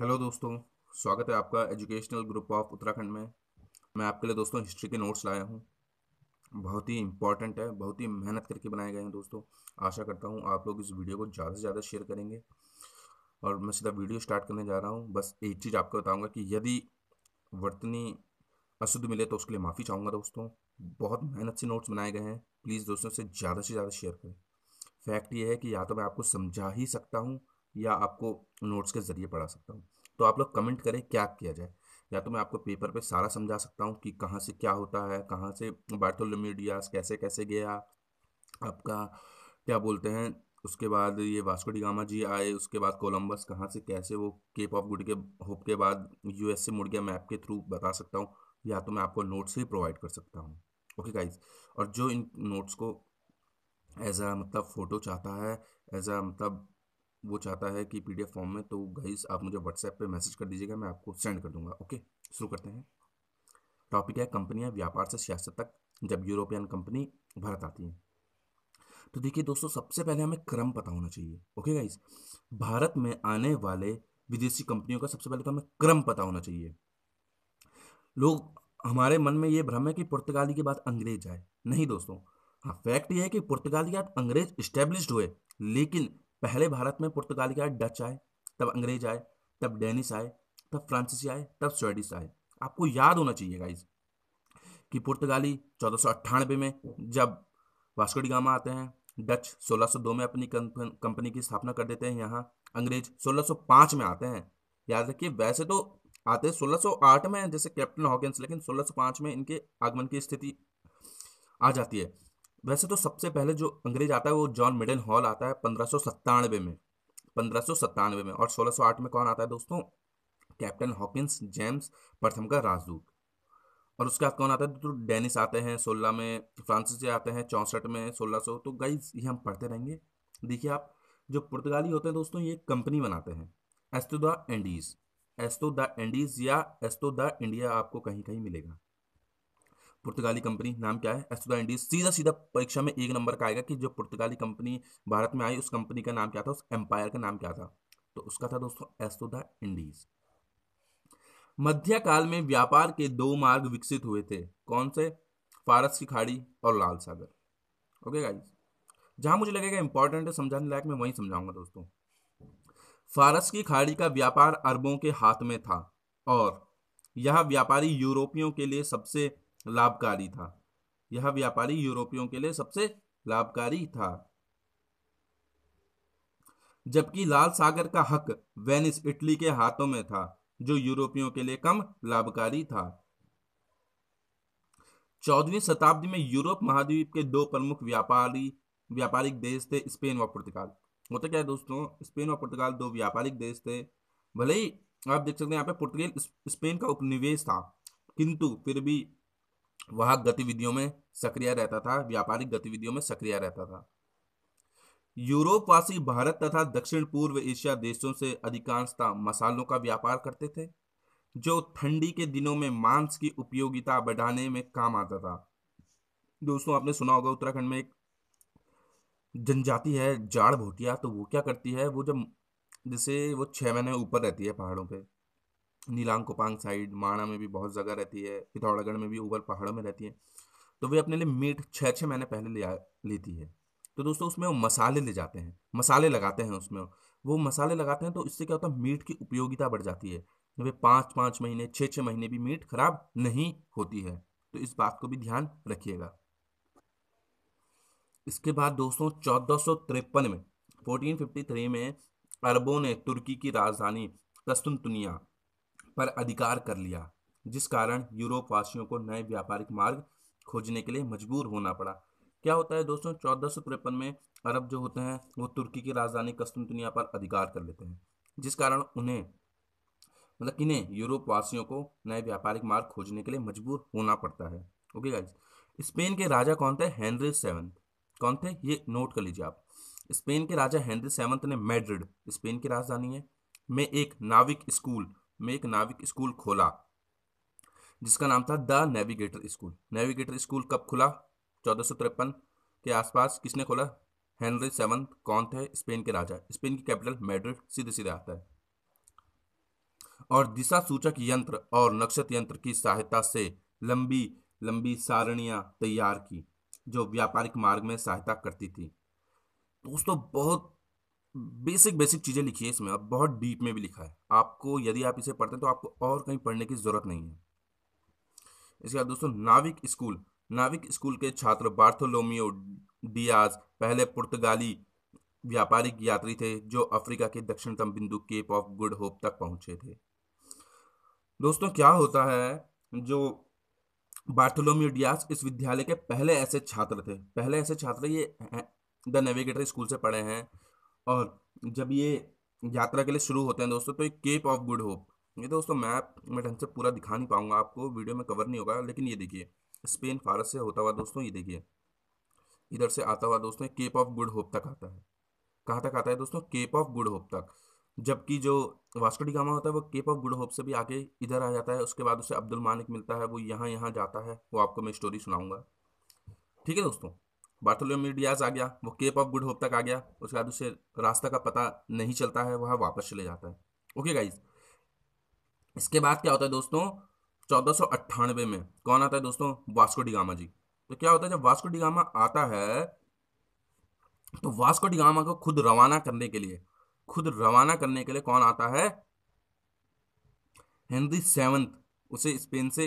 hello दोस्तों स्वागत है आपका एजुकेशनल ग्रुप ऑफ उत्तराखंड में मैं आपके लिए दोस्तों हिस्ट्री के नोट्स लाया हूँ बहुत ही इंपॉर्टेंट है बहुत ही मेहनत करके बनाए गए हैं दोस्तों आशा करता हूँ आप लोग इस वीडियो को ज़्यादा से ज़्यादा शेयर करेंगे और मैं सीधा वीडियो स्टार्ट करने जा रहा हूँ बस एक चीज़ आपको बताऊँगा कि यदि वर्तनी अशुद्ध मिले तो उसके लिए माफ़ी चाहूँगा दोस्तों बहुत मेहनत से नोट्स बनाए गए हैं प्लीज़ दोस्तों से ज़्यादा से ज़्यादा शेयर करें फैक्ट ये है कि या तो मैं आपको समझा ही सकता हूँ या आपको नोट्स के ज़रिए पढ़ा सकता हूँ तो आप लोग कमेंट करें क्या किया जाए या तो मैं आपको पेपर पे सारा समझा सकता हूँ कि कहाँ से क्या होता है कहाँ से बार्थोलोमीडियास कैसे कैसे गया आपका क्या बोलते हैं उसके बाद ये वास्को डिगामा जी आए उसके बाद कोलंबस कहाँ से कैसे वो केप ऑफ गुड के होप के बाद यूएस से मुड़ गया मैप के थ्रू बता सकता हूँ या तो मैं आपको नोट्स ही प्रोवाइड कर सकता हूँ ओके गाइज और जो इन नोट्स को एज अ मतलब फ़ोटो चाहता है एज अ मतलब वो चाहता है कि पीडीएफ फॉर्म में तो गाइस आप मुझे व्हाट्सएप पे मैसेज कर दीजिएगा मैं आपको सेंड कर दूंगा ओके शुरू करते हैं टॉपिक है कंपनियां व्यापार से सियासत तक जब यूरोपियन कंपनी भारत आती है तो देखिए दोस्तों सबसे पहले हमें क्रम पता होना चाहिए ओके गाइस भारत में आने वाले विदेशी कंपनियों का सबसे पहले तो हमें क्रम पता होना चाहिए लोग हमारे मन में ये भ्रम है कि पुर्तगाली के बाद अंग्रेज आए नहीं दोस्तों हाँ फैक्ट यह है कि पुर्तगाली के बाद अंग्रेज इस्टेब्लिश हुए लेकिन पहले भारत में पुर्तगाली के डच आए तब अंग्रेज आए तब डेनिस आए तब फ्रांसीसी आए तब स्वेडिश आए आपको याद होना चाहिए गाइज कि पुर्तगाली चौदह में जब वास्कोडी गामा आते हैं डच 1602 में अपनी कंपनी की स्थापना कर देते हैं यहाँ अंग्रेज 1605 में आते हैं याद रखिए वैसे तो आते 1608 में जैसे कैप्टन हॉकिंस लेकिन 1605 में इनके आगमन की स्थिति आ जाती है वैसे तो सबसे पहले जो अंग्रेज आता है वो जॉन मिडल हॉल आता है पंद्रह में पंद्रह में और सोलह में कौन आता है दोस्तों कैप्टन हॉकिंस जेम्स प्रथम का राजदूत और उसके बाद कौन आता है तो डेनिस आते हैं सोलह में फ्रांसिस आते हैं चौंसठ में सोलह सौ तो गाइज ये हम पढ़ते रहेंगे देखिए आप जो पुर्तगाली होते हैं दोस्तों ये कंपनी बनाते हैं एस्तो द एंडीज एस्तो द एंडीज या एस्तो द इंडिया आपको कहीं कहीं मिलेगा पुर्तगाली कंपनी नाम क्या है एस्तुदा इंडीज सीधा सीधा परीक्षा में एक नंबर का आएगा कि जो पुर्तगाली कंपनी भारत में आई उस कंपनी का नाम क्या था उस एम्पायर का नाम क्या था तो उसका था दोस्तों एस्तुदा इंडीज मध्यकाल में व्यापार के दो मार्ग विकसित हुए थे कौन से फारस की खाड़ी और लाल सागर ओके गाइज जहां मुझे लगेगा इंपॉर्टेंट है समझाने लायक मैं वहीं समझाऊंगा दोस्तों फारस की खाड़ी का व्यापार अरबों के हाथ में था और यह व्यापारी यूरोपियों के लिए सबसे लाभकारी था यह व्यापारी यूरोपियों के लिए सबसे लाभकारी था जबकि लाल सागर का हक वेनिस इटली के हाथों में था जो यूरोपियों के लिए कम लाभकारी था चौदहवीं शताब्दी में यूरोप महाद्वीप के दो प्रमुख व्यापारी व्यापारिक देश थे स्पेन व पुर्तगाल होता क्या है दोस्तों स्पेन और पुर्तगाल दो व्यापारिक देश थे भले ही आप देख सकते हैं यहाँ पे पुर्तगाल स्पेन का उपनिवेश था किंतु फिर भी वह गतिविधियों में सक्रिय रहता था व्यापारिक गतिविधियों में सक्रिय रहता था यूरोपवासी भारत तथा दक्षिण पूर्व एशिया देशों से अधिकांशता मसालों का व्यापार करते थे जो ठंडी के दिनों में मांस की उपयोगिता बढ़ाने में काम आता था दोस्तों आपने सुना होगा उत्तराखंड में एक जनजाति है जाड़ भोटिया तो वो क्या करती है वो जब जैसे वो छह महीने ऊपर रहती है पहाड़ों पे नीलांग कोपांग साइड माणा में भी बहुत जगह रहती है पिथौरागढ़ में भी ऊपर पहाड़ों में रहती है तो वे अपने लिए मीट छः छः महीने पहले ले लेती है तो दोस्तों उसमें वो मसाले ले जाते हैं मसाले लगाते हैं उसमें वो मसाले लगाते हैं तो इससे क्या होता है मीट की उपयोगिता बढ़ जाती है वे पाँच पाँच महीने छः छः महीने भी मीट खराब नहीं होती है तो इस बात को भी ध्यान रखिएगा इसके बाद दोस्तों चौदह में 1453 में अरबों ने तुर्की की राजधानी तुनिया पर अधिकार कर लिया जिस कारण यूरोप वासियों को नए व्यापारिक मार्ग खोजने के लिए मजबूर होना पड़ा क्या होता है दोस्तों चौदह में अरब जो होते हैं वो तुर्की की राजधानी दुनिया पर अधिकार कर लेते हैं जिस कारण उन्हें मतलब किन्हें यूरोप वासियों को नए व्यापारिक मार्ग खोजने के लिए मजबूर होना पड़ता है ओके गाइज स्पेन के राजा कौन थे हेनरी सेवंत कौन थे ये नोट कर लीजिए आप स्पेन के राजा हेनरी सेवंत ने मेड्रिड स्पेन की राजधानी है में एक नाविक स्कूल में एक नाविक स्कूल खोला जिसका नाम था the navigator school navigator school कब खुला चौदह के आसपास किसने खोला हेनरी सेवन कौन थे स्पेन के राजा स्पेन की कैपिटल मेड्रिड सीधे सीधे आता है और दिशा सूचक यंत्र और नक्षत्र यंत्र की सहायता से लंबी लंबी सारणियां तैयार की जो व्यापारिक मार्ग में सहायता करती थी दोस्तों बहुत बेसिक बेसिक चीज़ें लिखी है इसमें अब बहुत डीप में भी लिखा है आपको यदि आप इसे पढ़ते हैं तो आपको और कहीं पढ़ने की ज़रूरत नहीं है इसके बाद दोस्तों नाविक स्कूल नाविक स्कूल के छात्र बार्थोलोमियो डियाज पहले पुर्तगाली व्यापारिक यात्री थे जो अफ्रीका के दक्षिणतम बिंदु केप ऑफ गुड होप तक पहुंचे थे दोस्तों क्या होता है जो बार्थोलोमियो डियाज इस विद्यालय के पहले ऐसे छात्र थे पहले ऐसे छात्र ये द नेविगेटर स्कूल से पढ़े हैं और जब ये यात्रा के लिए शुरू होते हैं दोस्तों तो ये केप ऑफ गुड होप ये दोस्तों मैप मैं ढंग से पूरा दिखा नहीं पाऊंगा आपको वीडियो में कवर नहीं होगा लेकिन ये देखिए स्पेन फारस से होता हुआ दोस्तों ये देखिए इधर से आता हुआ दोस्तों केप ऑफ गुड होप तक आता है कहाँ तक आता है दोस्तों केप ऑफ गुड होप तक जबकि जो वास्कोडी गामा होता है वो केप ऑफ गुड होप से भी आगे इधर आ जाता है उसके बाद उसे अब्दुल मानिक मिलता है वो यहाँ यहाँ जाता है वो आपको मैं स्टोरी सुनाऊंगा ठीक है दोस्तों बार्थोलोम्यू डियाज आ गया वो केप ऑफ गुड होप तक आ गया उसके बाद उसे रास्ता का पता नहीं चलता है वह वापस चले जाता है ओके गाइज इसके बाद क्या होता है दोस्तों चौदह में कौन आता है दोस्तों वास्को डिगामा जी तो क्या होता है जब वास्को डिगामा आता है तो वास्को डिगामा को खुद रवाना करने के लिए खुद रवाना करने के लिए कौन आता है हेनरी सेवंथ उसे स्पेन से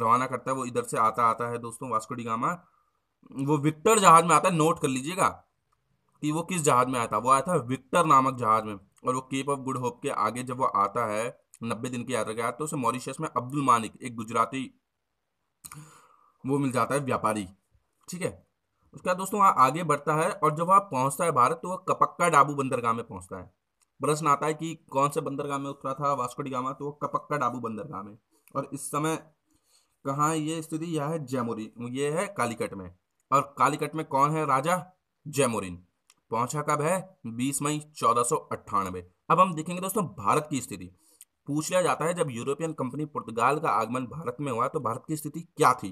रवाना करता है वो इधर से आता आता है दोस्तों वास्को डिगामा वो विक्टर जहाज में आता है नोट कर लीजिएगा कि वो किस जहाज में आया था वो आया था विक्टर नामक जहाज में और वो केप ऑफ गुड होप के आगे जब वो आता है नब्बे दिन की यात्रा के बाद तो उसे मॉरिशस में अब्दुल मानिक एक गुजराती वो मिल जाता है व्यापारी ठीक है उसके बाद दोस्तों वहाँ आगे बढ़ता है और जब वहाँ पहुँचता है भारत तो वह कपक्का डाबू बंदरगाह में पहुँचता है प्रश्न आता है कि कौन से बंदरगाह में उतरा था वास्कोडी गामा तो वो कपक्का डाबू बंदरगाह में और इस समय कहाँ ये स्थिति यह है जयमोरी ये है कालीकट में और कालीकट में कौन है राजा जयमोरिन पहुंचा कब है 20 मई चौदह अब हम देखेंगे दोस्तों भारत की स्थिति पूछ लिया जाता है जब यूरोपियन कंपनी पुर्तगाल का आगमन भारत में हुआ तो भारत की स्थिति क्या थी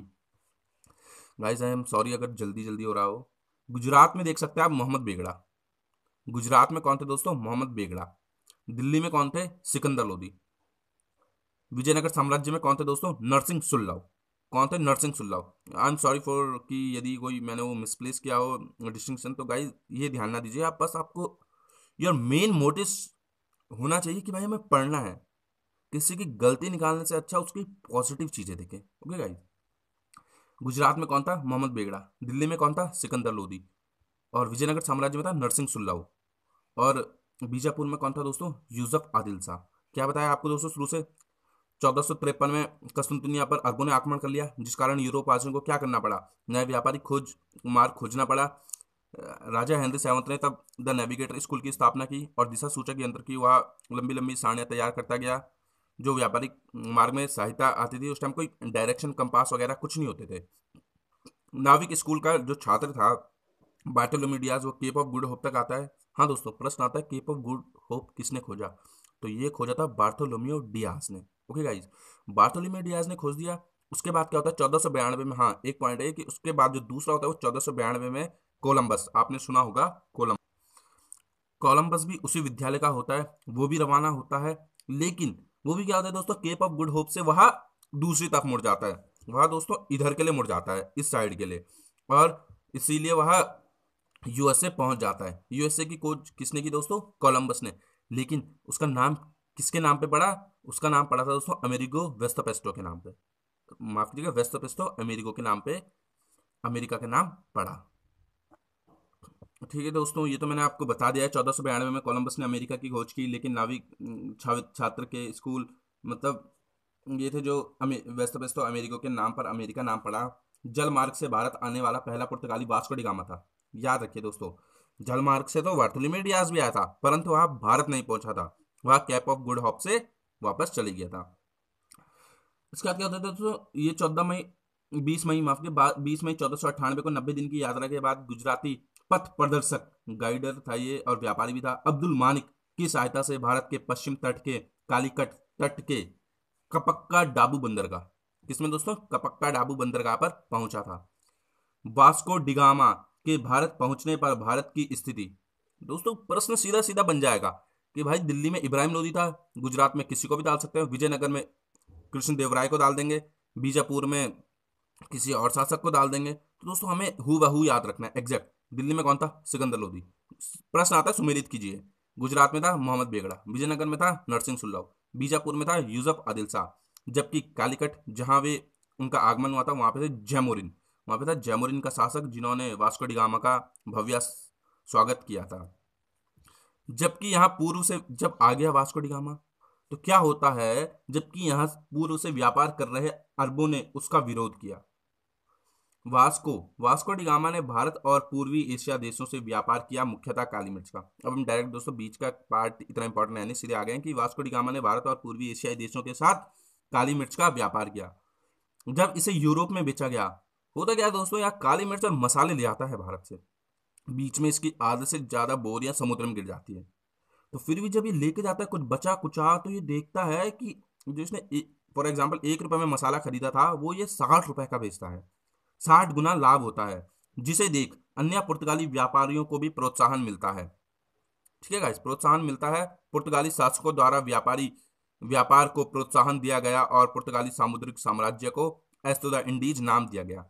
गाइस आई एम सॉरी अगर जल्दी जल्दी हो रहा हो गुजरात में देख सकते हैं आप मोहम्मद बेगड़ा गुजरात में कौन थे दोस्तों मोहम्मद बेगड़ा दिल्ली में कौन थे सिकंदर लोधी विजयनगर साम्राज्य में कौन थे दोस्तों नरसिंह सुल्लाव कौन थे Narasimha Saluva I am sorry for कि यदि कोई मैंने वो मिसप्लेस किया हो डिस्टिंक्शन तो गाइज ये ध्यान ना दीजिए आप बस आपको योर मेन मोटिव होना चाहिए कि भाई हमें पढ़ना है किसी की गलती निकालने से अच्छा उसकी पॉजिटिव चीज़ें देखें ओके गाइज गुजरात में कौन था मोहम्मद बेगड़ा दिल्ली में कौन था सिकंदर लोधी और विजयनगर साम्राज्य में था नरसिंह सुल्लाव और बीजापुर में कौन था दोस्तों यूसफ आदिल शाह क्या बताया आपको दोस्तों शुरू से चौदह में कस्तुनिया पर अर्गो ने आक्रमण कर लिया जिस कारण यूरोपवासियों को क्या करना पड़ा नए व्यापारिक खोज मार्ग खोजना पड़ा राजा हेनरी सेवंत ने तब द नेविगेटर स्कूल की स्थापना की और दिशा सूचक यंत्र की वह लंबी लंबी साड़ियाँ तैयार करता गया जो व्यापारिक मार्ग में सहायता आती थी उस टाइम कोई डायरेक्शन कंपास वगैरह कुछ नहीं होते थे नाविक स्कूल का जो छात्र था बाटोलोमीडियाज वो केप ऑफ गुड होप तक आता है हाँ दोस्तों प्रश्न आता है केप ऑफ गुड होप किसने खोजा तो ये खोजा था बार्थोलोमियो डियास ने ओके गाइज बार्थोलिमे डियाज ने खोज दिया उसके बाद क्या होता है चौदह सौ बयानवे में हाँ एक पॉइंट है कि उसके बाद जो दूसरा होता है वो चौदह सौ बयानवे में कोलंबस आपने सुना होगा कोलम कोलंबस भी उसी विद्यालय का होता है वो भी रवाना होता है लेकिन वो भी क्या होता है दोस्तों केप ऑफ गुड होप से वहाँ दूसरी तरफ मुड़ जाता है वह दोस्तों इधर के लिए मुड़ जाता है इस साइड के लिए और इसीलिए वह यूएसए पहुंच जाता है यूएसए की खोज किसने की दोस्तों कोलंबस ने लेकिन उसका नाम किसके नाम पे पड़ा उसका नाम पड़ा था दोस्तों अमेरिको वेस्टोपेस्टो के नाम पे माफ कीजिएगा वेस्टोपेस्टो अमेरिको के नाम पे अमेरिका के नाम पड़ा ठीक है दोस्तों ये तो मैंने आपको बता दिया है चौदह सौ बयानवे में कोलम्बस ने अमेरिका की खोज की लेकिन नाविक छात्र के स्कूल मतलब ये थे जो वेस्टोपेस्टो अमेरिको के नाम पर अमेरिका नाम पड़ा जल मार्ग से भारत आने वाला पहला पुर्तगाली वास्को गामा था याद रखिए दोस्तों जल मार्ग से तो वर्तुली में डियाज भी आया था परंतु वहां भारत नहीं पहुंचा था वह कैप ऑफ गुड हॉप से वापस चले गया था इसके बाद क्या होता था दोस्तों ये चौदह मई बीस मई माफ के बाद बीस मई चौदह सौ अठानवे को नब्बे दिन की यात्रा के बाद गुजराती पथ प्रदर्शक गाइडर था ये और व्यापारी भी था अब्दुल मानिक की सहायता से भारत के पश्चिम तट के कालीकट तट के कपक्का डाबू बंदरगाह किसमें दोस्तों कपक्का डाबू बंदरगाह पर पहुंचा था वास्को डिगामा के भारत पहुंचने पर भारत की स्थिति दोस्तों प्रश्न सीधा सीधा बन जाएगा कि भाई दिल्ली में इब्राहिम लोधी था गुजरात में किसी को भी डाल सकते हैं विजयनगर में कृष्ण देवराय राय को डाल देंगे बीजापुर में किसी और शासक को डाल देंगे तो दोस्तों हमें हु बहू याद रखना है एग्जैक्ट दिल्ली में कौन था सिकंदर लोधी प्रश्न आता है सुमेलित कीजिए गुजरात में था मोहम्मद बेगड़ा विजयनगर में था नरसिंह सुल्लाव बीजापुर में था यूसफ आदिल शाह जबकि कालीकट जहाँ वे उनका आगमन हुआ था वहाँ पे थे जैमोरिन वहाँ पे था जैमोरिन का शासक जिन्होंने वास्को डिगामा का भव्य स्वागत किया था जबकि यहाँ पूर्व से जब आ गया वास्को डिगामा तो क्या होता है जबकि यहाँ पूर्व से व्यापार कर रहे अरबों ने उसका विरोध किया वास्को वास्को डिगामा ने भारत और पूर्वी एशिया देशों से व्यापार किया मुख्यतः काली मिर्च का अब हम डायरेक्ट दोस्तों बीच का पार्ट इतना इंपॉर्टेंट है इसलिए आ गए कि वास्को डिगामा ने भारत और पूर्वी एशियाई देशों के साथ काली मिर्च का व्यापार किया जब इसे यूरोप में बेचा गया होता क्या दोस्तों यहाँ काली मिर्च और मसाले ले आता है भारत से बीच में इसकी आधे से ज़्यादा बोरियां समुद्र में गिर जाती है तो फिर भी जब ये लेके जाता है कुछ बचा कुचा तो ये देखता है कि जो इसने फॉर एग्जाम्पल एक रुपये में मसाला खरीदा था वो ये साठ रुपए का बेचता है साठ गुना लाभ होता है जिसे देख अन्य पुर्तगाली व्यापारियों को भी प्रोत्साहन मिलता है ठीक है गाइस प्रोत्साहन मिलता है पुर्तगाली शासकों द्वारा व्यापारी व्यापार को प्रोत्साहन दिया गया और पुर्तगाली सामुद्रिक साम्राज्य को एस्तोदा इंडीज नाम दिया गया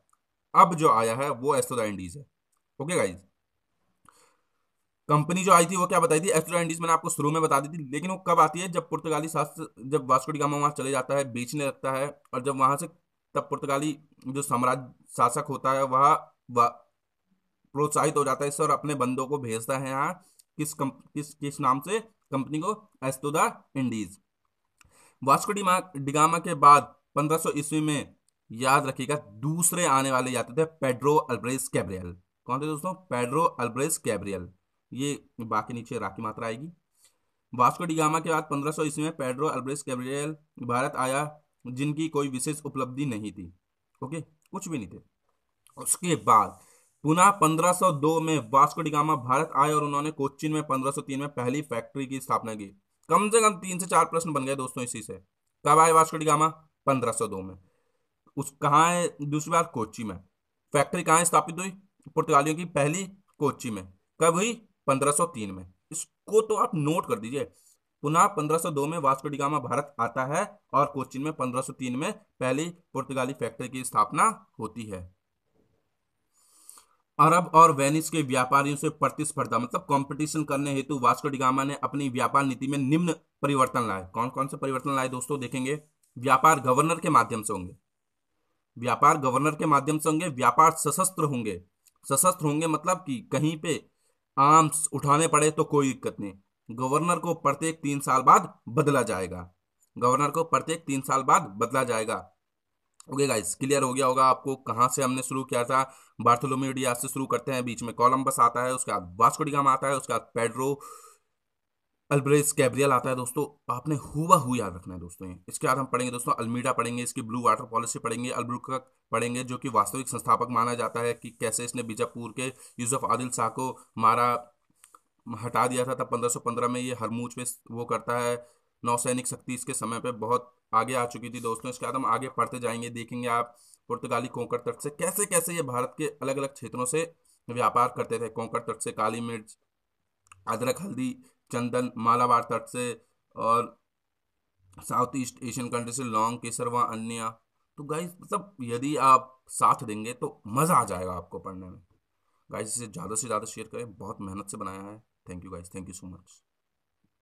अब जो आया है वो एस्तोदा इंडीज है ओके गाइज कंपनी जो आई थी वो क्या बताई थी एस्ट्रो इंडीज मैंने आपको शुरू में बता दी थी लेकिन वो कब आती है जब पुर्तगाली शास्त्र जब डिगामा वहाँ चले जाता है बेचने लगता है और जब वहाँ से तब पुर्तगाली जो साम्राज्य शासक होता है वह प्रोत्साहित हो जाता है इससे और अपने बंदों को भेजता है यहाँ किस कम, किस किस नाम से कंपनी को एस्तो द इंडीज वास्को डिगामा के बाद 1500 ईस्वी में याद रखिएगा दूसरे आने वाले जाते थे पेड्रो अल्ब्रेस कैब्रियल कौन थे दोस्तों पेड्रो अल्ब्रेस कैब्रियल ये बाकी नीचे राखी मात्रा आएगी वास्को डिगामा के बाद पंद्रह सौ ईस्वी में पेड्रो अल्ब्रेस कैब्रियल भारत आया जिनकी कोई विशेष उपलब्धि नहीं थी ओके कुछ भी नहीं थे उसके बाद पुनः 1502 में वास्को डिगामा भारत आए और उन्होंने कोचिन में 1503 में पहली फैक्ट्री की स्थापना की कम से कम तीन से चार प्रश्न बन गए दोस्तों इसी से कब आए वास्को डिगामा दो में उस कहाँ है दूसरी बात कोची में फैक्ट्री कहाँ स्थापित हुई पुर्तगालियों की पहली कोची में कब हुई 1503 में इसको तो आप नोट कर दीजिए पुनः 1502 में वास्को डिगामा भारत आता है और कोचिन में 1503 में पहली पुर्तगाली फैक्ट्री की स्थापना होती है अरब और वेनिस के व्यापारियों से प्रतिस्पर्धा मतलब कंपटीशन करने हेतु वास्को डिगामा ने अपनी व्यापार नीति में निम्न परिवर्तन लाए कौन कौन से परिवर्तन लाए दोस्तों देखेंगे व्यापार गवर्नर के माध्यम से होंगे व्यापार गवर्नर के माध्यम से होंगे व्यापार सशस्त्र होंगे सशस्त्र होंगे मतलब कि कहीं पे आर्म्स उठाने पड़े तो कोई दिक्कत नहीं गवर्नर को प्रत्येक तीन साल बाद बदला जाएगा गवर्नर को प्रत्येक तीन साल बाद बदला जाएगा ओके गाइस क्लियर हो गया होगा आपको कहाँ से हमने शुरू किया था बार्थोलोमी डियास से शुरू करते हैं बीच में कोलम्बस आता है उसके बाद वास्कोडिगाम आता है उसके बाद पेड्रो अल्ब्रेस गैब्रियल आता है दोस्तों आपने हुआ हु याद रखना है दोस्तों इसके बाद हम पढ़ेंगे दोस्तों अल्मीडा पढ़ेंगे इसकी ब्लू वाटर पॉलिसी पढ़ेंगे अलब्रुक पढ़ेंगे जो कि वास्तविक संस्थापक माना जाता है कि कैसे इसने बीजापुर के यूसुफ आदिल शाह को मारा हटा दिया था तब 1515 में ये हरमूच पे वो करता है नौसैनिक शक्ति इसके समय पर बहुत आगे आ चुकी थी दोस्तों इसके बाद हम आगे पढ़ते जाएंगे देखेंगे आप पुर्तगाली कोंकड़ तट से कैसे कैसे ये भारत के अलग अलग क्षेत्रों से व्यापार करते थे कोंकड़ तट से काली मिर्च अदरक हल्दी चंदन मालाबार तट से और साउथ ईस्ट एशियन कंट्री से लॉन्ग केसरवा अन्य तो गाइस मतलब यदि आप साथ देंगे तो मज़ा आ जाएगा आपको पढ़ने में गाइस इसे ज़्यादा से ज़्यादा शेयर करें बहुत मेहनत से बनाया है thank you guys thank you so much